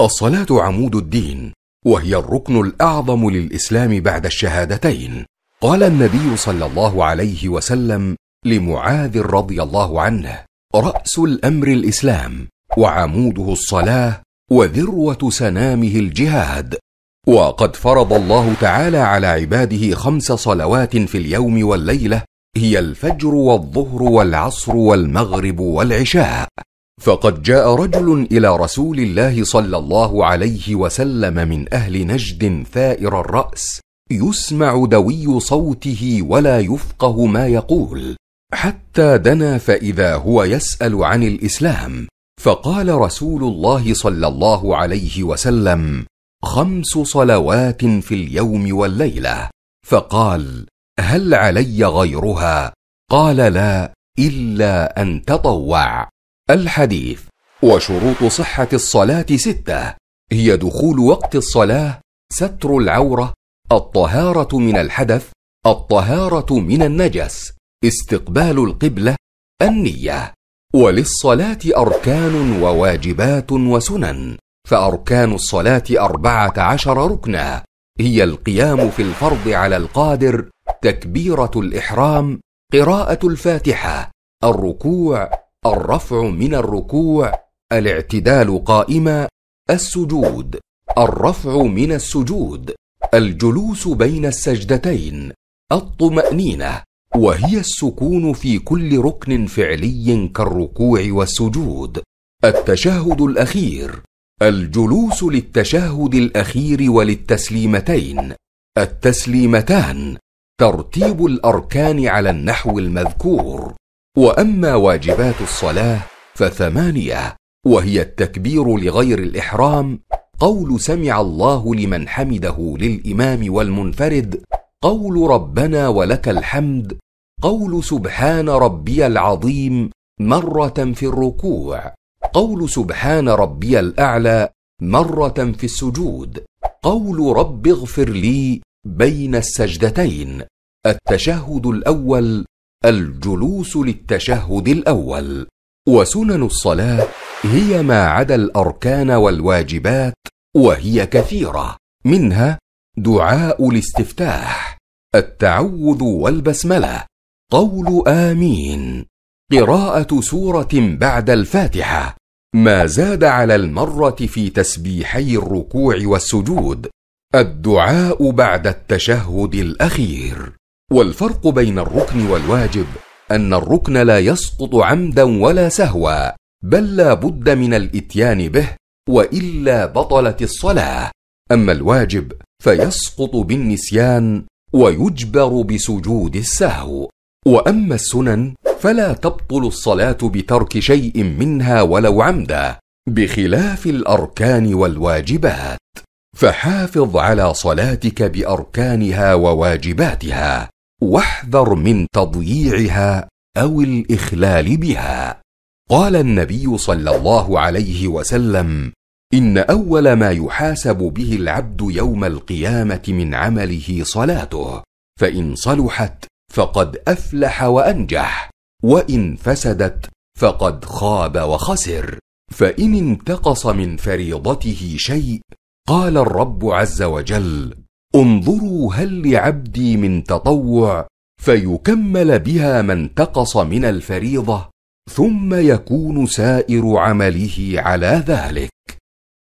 الصلاة عمود الدين، وهي الركن الأعظم للإسلام بعد الشهادتين. قال النبي صلى الله عليه وسلم لمعاذ رضي الله عنه: رأس الأمر الإسلام، وعموده الصلاة، وذروة سنامه الجهاد. وقد فرض الله تعالى على عباده خمس صلوات في اليوم والليلة هي الفجر والظهر والعصر والمغرب والعشاء فقد جاء رجل الى رسول الله صلى الله عليه وسلم من اهل نجد ثائر الراس يسمع دوي صوته ولا يفقه ما يقول حتى دنا فاذا هو يسال عن الاسلام فقال رسول الله صلى الله عليه وسلم خمس صلوات في اليوم والليله فقال هل علي غيرها قال لا الا ان تطوع الحديث وشروط صحة الصلاة ستة هي دخول وقت الصلاة ستر العورة الطهارة من الحدث الطهارة من النجس استقبال القبلة النية وللصلاة أركان وواجبات وسنن فأركان الصلاة أربعة عشر ركنا هي القيام في الفرض على القادر تكبيرة الإحرام قراءة الفاتحة الركوع الرفع من الركوع الاعتدال قائما السجود الرفع من السجود الجلوس بين السجدتين الطمانينه وهي السكون في كل ركن فعلي كالركوع والسجود التشهد الاخير الجلوس للتشهد الاخير وللتسليمتين التسليمتان ترتيب الاركان على النحو المذكور واما واجبات الصلاه فثمانيه وهي التكبير لغير الاحرام قول سمع الله لمن حمده للامام والمنفرد قول ربنا ولك الحمد قول سبحان ربي العظيم مره في الركوع قول سبحان ربي الاعلى مره في السجود قول رب اغفر لي بين السجدتين التشهد الاول الجلوس للتشهد الاول وسنن الصلاه هي ما عدا الاركان والواجبات وهي كثيره منها دعاء الاستفتاح التعوذ والبسمله قول امين قراءه سوره بعد الفاتحه ما زاد على المره في تسبيحي الركوع والسجود الدعاء بعد التشهد الاخير والفرق بين الركن والواجب ان الركن لا يسقط عمدا ولا سهوا بل لا بد من الاتيان به والا بطلت الصلاه اما الواجب فيسقط بالنسيان ويجبر بسجود السهو واما السنن فلا تبطل الصلاه بترك شيء منها ولو عمدا بخلاف الاركان والواجبات فحافظ على صلاتك باركانها وواجباتها واحذر من تضييعها او الاخلال بها قال النبي صلى الله عليه وسلم ان اول ما يحاسب به العبد يوم القيامه من عمله صلاته فان صلحت فقد افلح وانجح وان فسدت فقد خاب وخسر فان انتقص من فريضته شيء قال الرب عز وجل انظروا هل لعبدي من تطوع فيكمل بها ما انتقص من الفريضه ثم يكون سائر عمله على ذلك